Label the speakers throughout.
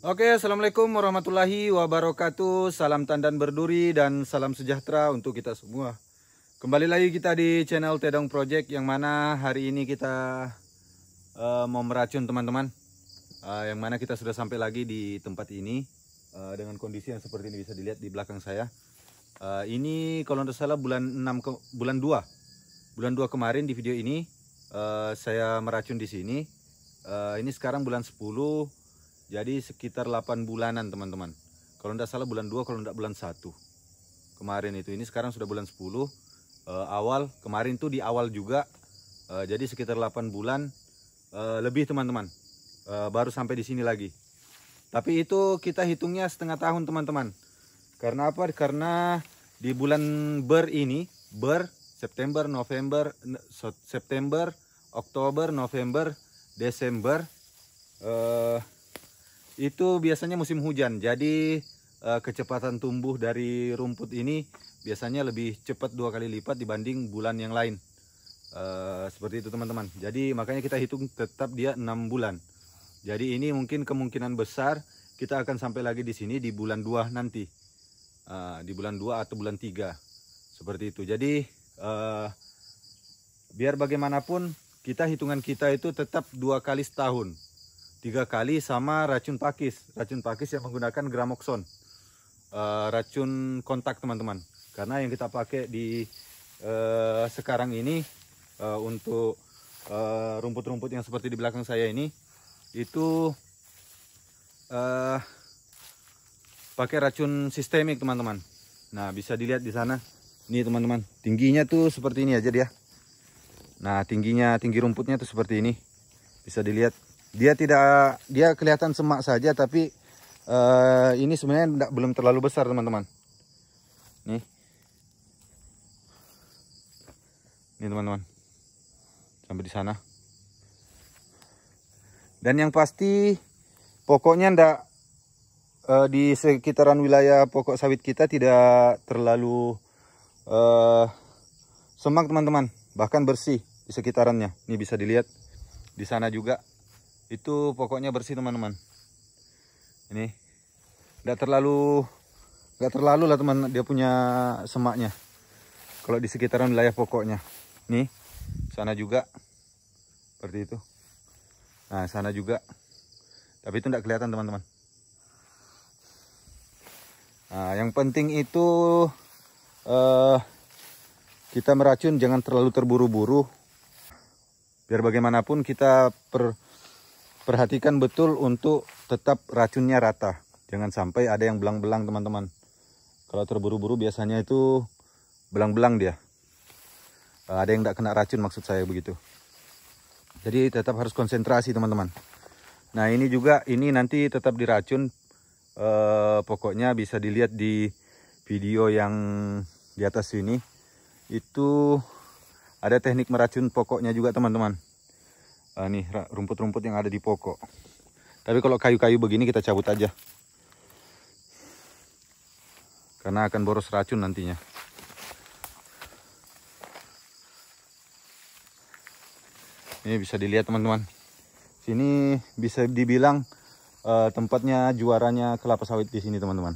Speaker 1: Oke, assalamualaikum warahmatullahi wabarakatuh. Salam tandan berduri dan salam sejahtera untuk kita semua. Kembali lagi kita di channel Tedong Project yang mana hari ini kita uh, mau meracun teman-teman. Uh, yang mana kita sudah sampai lagi di tempat ini uh, dengan kondisi yang seperti ini bisa dilihat di belakang saya. Uh, ini kalau tidak salah bulan 6 ke, bulan 2. Bulan 2 kemarin di video ini uh, saya meracun di sini. Uh, ini sekarang bulan 10 jadi sekitar 8 bulanan teman-teman. Kalau tidak salah bulan 2, kalau tidak bulan 1. Kemarin itu, ini sekarang sudah bulan 10. E, eh, awal, kemarin itu di awal juga. E, jadi sekitar 8 bulan e, lebih teman-teman. E, baru sampai di sini lagi. Tapi itu kita hitungnya setengah tahun teman-teman. Karena apa? Karena di bulan ber ini, ber September, November, September, Oktober, November, Desember, eh, itu biasanya musim hujan. Jadi eh, kecepatan tumbuh dari rumput ini biasanya lebih cepat dua kali lipat dibanding bulan yang lain. Uh, seperti itu teman-teman. Jadi makanya kita hitung tetap dia enam bulan. Jadi ini mungkin kemungkinan besar kita akan sampai lagi di sini di bulan 2 nanti. uh, di bulan 2 atau bulan 3. Seperti itu. Jadi biar bagaimanapun kita hitungan kita itu tetap dua kali setahun tiga kali sama racun pakis racun pakis yang menggunakan gramoxon uh, eh, racun kontak teman-teman karena yang kita pakai di uh, sekarang ini uh, untuk rumput-rumput uh, yang seperti di belakang saya ini itu uh, pakai racun sistemik teman-teman nah bisa dilihat di sana ini teman-teman tingginya tuh seperti ini aja dia nah tingginya tinggi rumputnya tuh seperti ini bisa dilihat dia tidak dia kelihatan semak saja tapi uh, ini sebenarnya enggak, belum terlalu besar teman-teman. Nih. ini teman-teman. Sampai di sana. Dan yang pasti pokoknya ndak uh, di sekitaran wilayah pokok sawit kita tidak terlalu uh, semak teman-teman, bahkan bersih di sekitarannya. Ini bisa dilihat di sana juga itu pokoknya bersih teman-teman ini nggak terlalu nggak terlalu lah teman dia punya semaknya kalau di sekitaran wilayah pokoknya nih sana juga seperti itu nah sana juga tapi itu tidak kelihatan teman-teman nah, yang penting itu eh, kita meracun jangan terlalu terburu-buru biar bagaimanapun kita per perhatikan betul untuk tetap racunnya rata. Jangan sampai ada yang belang-belang teman-teman. Kalau terburu-buru biasanya itu belang-belang dia. Eh, ada yang tidak kena racun maksud saya begitu. Jadi tetap harus konsentrasi teman-teman. Nah ini juga ini nanti tetap diracun. E, pokoknya bisa dilihat di video yang di atas sini. Itu ada teknik meracun pokoknya juga teman-teman uh, nih rumput-rumput yang ada di pokok. Tapi kalau kayu-kayu begini kita cabut aja. Karena akan boros racun nantinya. Ini bisa dilihat teman-teman. Sini bisa dibilang uh, tempatnya juaranya kelapa sawit di sini teman-teman.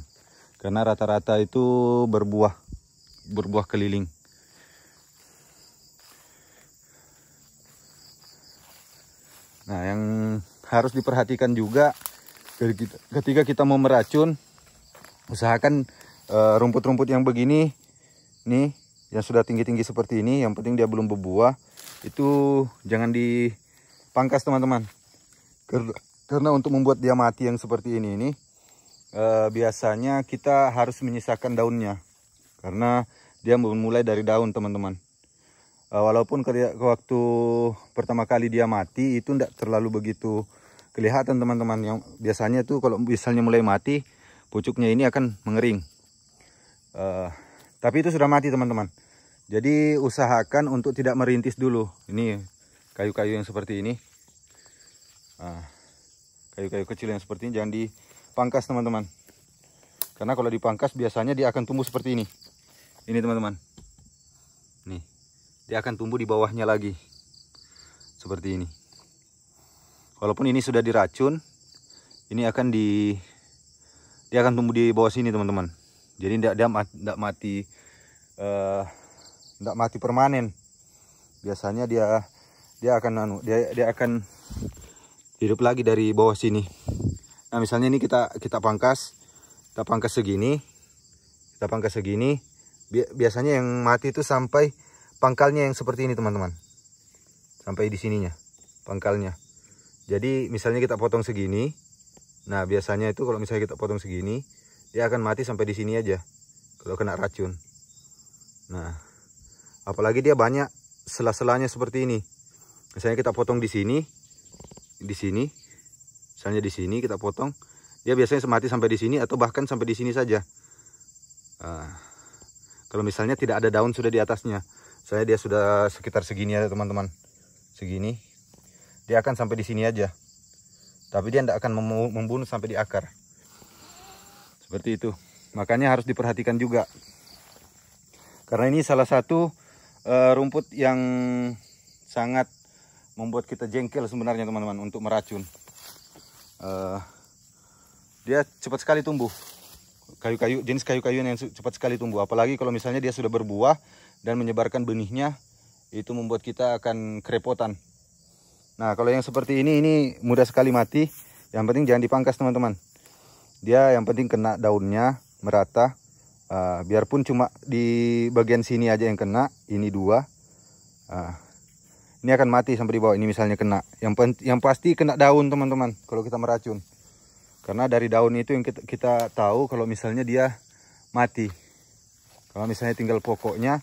Speaker 1: Karena rata-rata itu berbuah, berbuah keliling. harus diperhatikan juga ketika kita mau meracun usahakan eh, rumput-rumput yang begini nih yang sudah tinggi-tinggi seperti ini yang penting dia belum berbuah itu jangan dipangkas teman-teman karena untuk membuat dia mati yang seperti ini ini eh, biasanya kita harus menyisakan daunnya karena dia mulai dari daun teman-teman eh, walaupun ke waktu pertama kali dia mati itu tidak terlalu begitu kelihatan teman-teman yang biasanya tuh kalau misalnya mulai mati pucuknya ini akan mengering uh, tapi itu sudah mati teman-teman jadi usahakan untuk tidak merintis dulu ini kayu-kayu yang seperti ini ah, kayu-kayu uh, kecil yang seperti ini jangan dipangkas teman-teman karena kalau dipangkas biasanya dia akan tumbuh seperti ini ini teman-teman nih dia akan tumbuh di bawahnya lagi seperti ini walaupun ini sudah diracun ini akan di dia akan tumbuh di bawah sini teman-teman jadi tidak dia tidak mati tidak eh, uh, mati permanen biasanya dia dia akan anu, dia dia akan hidup lagi dari bawah sini nah misalnya ini kita kita pangkas kita pangkas segini kita pangkas segini biasanya yang mati itu sampai pangkalnya yang seperti ini teman-teman sampai di sininya pangkalnya jadi misalnya kita potong segini. Nah biasanya itu kalau misalnya kita potong segini. Dia akan mati sampai di sini aja. Kalau kena racun. Nah apalagi dia banyak sela-selanya seperti ini. Misalnya kita potong di sini. Di sini. Misalnya di sini kita potong. Dia biasanya semati sampai di sini atau bahkan sampai di sini saja. Nah, kalau misalnya tidak ada daun sudah di atasnya. Saya dia sudah sekitar segini ya teman-teman. Segini dia akan sampai di sini aja tapi dia tidak akan membunuh sampai di akar seperti itu makanya harus diperhatikan juga karena ini salah satu uh, rumput yang sangat membuat kita jengkel sebenarnya teman-teman untuk meracun uh, dia cepat sekali tumbuh kayu-kayu jenis kayu-kayu yang cepat sekali tumbuh apalagi kalau misalnya dia sudah berbuah dan menyebarkan benihnya itu membuat kita akan kerepotan Nah kalau yang seperti ini ini mudah sekali mati. Yang penting jangan dipangkas teman-teman. Dia yang penting kena daunnya merata. Uh, biarpun cuma di bagian sini aja yang kena. Ini dua. Uh, ini akan mati sampai di bawah. Ini misalnya kena. Yang, yang pasti kena daun teman-teman. Kalau kita meracun. Karena dari daun itu yang kita, kita tahu kalau misalnya dia mati. Kalau misalnya tinggal pokoknya.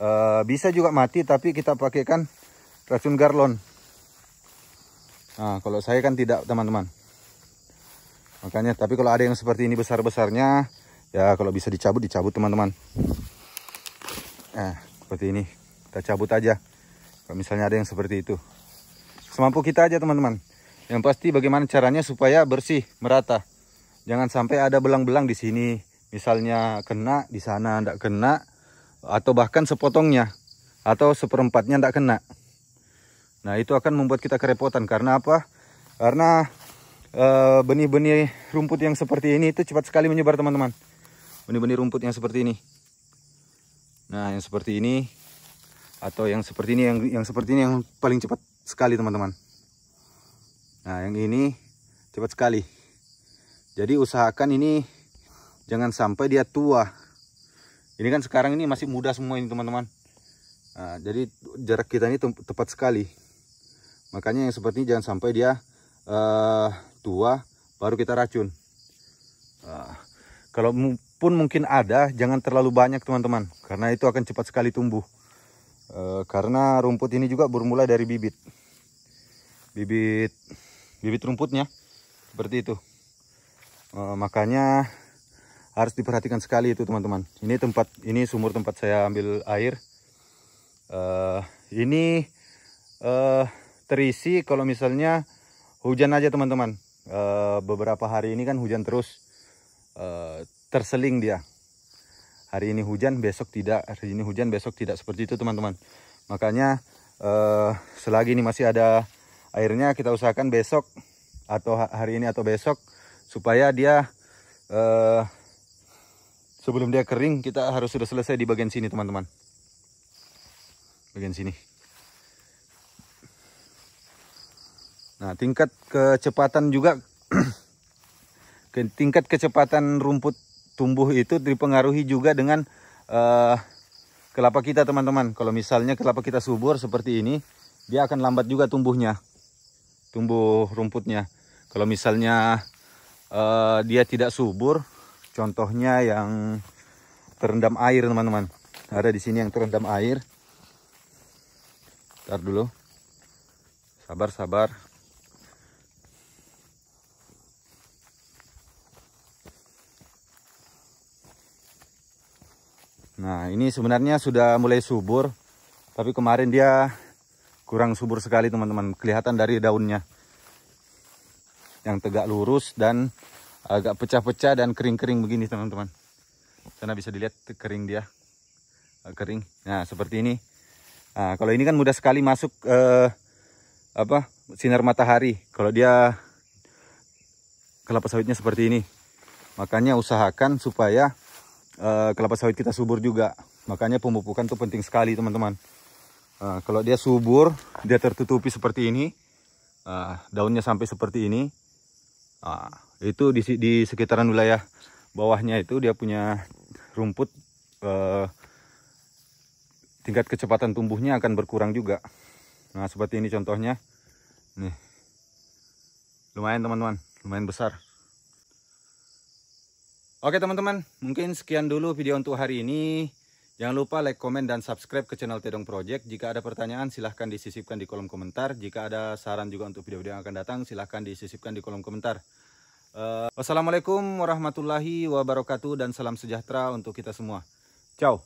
Speaker 1: Uh, bisa juga mati tapi kita pakaikan racun garlon Nah, kalau saya kan tidak teman-teman. Makanya, tapi kalau ada yang seperti ini besar-besarnya, ya kalau bisa dicabut, dicabut teman-teman. Nah, seperti ini. Kita cabut aja. Kalau misalnya ada yang seperti itu. Semampu kita aja teman-teman. Yang pasti bagaimana caranya supaya bersih, merata. Jangan sampai ada belang-belang di sini. Misalnya kena, di sana tidak kena. Atau bahkan sepotongnya. Atau seperempatnya tidak kena. Nah itu akan membuat kita kerepotan karena apa? Karena eh, benih-benih rumput yang seperti ini itu cepat sekali menyebar teman-teman. Benih-benih rumput yang seperti ini. Nah yang seperti ini atau yang seperti ini yang yang seperti ini yang paling cepat sekali teman-teman. Nah yang ini cepat sekali. Jadi usahakan ini jangan sampai dia tua. Ini kan sekarang ini masih muda semua ini teman-teman. Nah, jadi jarak kita ini tepat sekali. Makanya yang seperti ini jangan sampai dia uh, tua baru kita racun. Uh, kalau pun mungkin ada, jangan terlalu banyak teman-teman. Karena itu akan cepat sekali tumbuh. Uh, karena rumput ini juga bermula dari bibit. Bibit bibit rumputnya seperti itu. Uh, makanya harus diperhatikan sekali itu teman-teman. Ini tempat ini sumur tempat saya ambil air. Uh, ini uh, terisi kalau misalnya hujan aja teman-teman e, beberapa hari ini kan hujan terus e, terseling dia hari ini hujan besok tidak hari ini hujan besok tidak seperti itu teman-teman makanya e, selagi ini masih ada airnya kita usahakan besok atau hari ini atau besok supaya dia e, sebelum dia kering kita harus sudah selesai di bagian sini teman-teman bagian sini Nah, tingkat kecepatan juga tingkat kecepatan rumput tumbuh itu dipengaruhi juga dengan uh, kelapa kita, teman-teman. Kalau misalnya kelapa kita subur seperti ini, dia akan lambat juga tumbuhnya. Tumbuh rumputnya. Kalau misalnya uh, dia tidak subur, contohnya yang terendam air, teman-teman. Ada di sini yang terendam air. Ntar dulu. Sabar, sabar. Nah ini sebenarnya sudah mulai subur. Tapi kemarin dia kurang subur sekali teman-teman. Kelihatan dari daunnya. Yang tegak lurus dan agak pecah-pecah dan kering-kering begini teman-teman. karena bisa dilihat kering dia. Eh, kering. Nah seperti ini. Nah, kalau ini kan mudah sekali masuk eh, apa sinar matahari. Kalau dia kelapa sawitnya seperti ini. Makanya usahakan supaya Eh, kelapa sawit kita subur juga. Makanya pemupukan itu penting sekali teman-teman. Uh, kalau dia subur, dia tertutupi seperti ini. Uh, daunnya sampai seperti ini. Uh, itu di, di sekitaran wilayah bawahnya itu dia punya rumput Uh, tingkat kecepatan tumbuhnya akan berkurang juga. Nah seperti ini contohnya, nih lumayan teman-teman, lumayan besar. Oke teman-teman, mungkin sekian dulu video untuk hari ini. Jangan lupa like, komen, dan subscribe ke channel Tedong Project. Jika ada pertanyaan, silahkan disisipkan di kolom komentar. Jika ada saran juga untuk video-video yang akan datang, silahkan disisipkan di kolom komentar. Uh, wassalamualaikum warahmatullahi wabarakatuh dan salam sejahtera untuk kita semua. Ciao.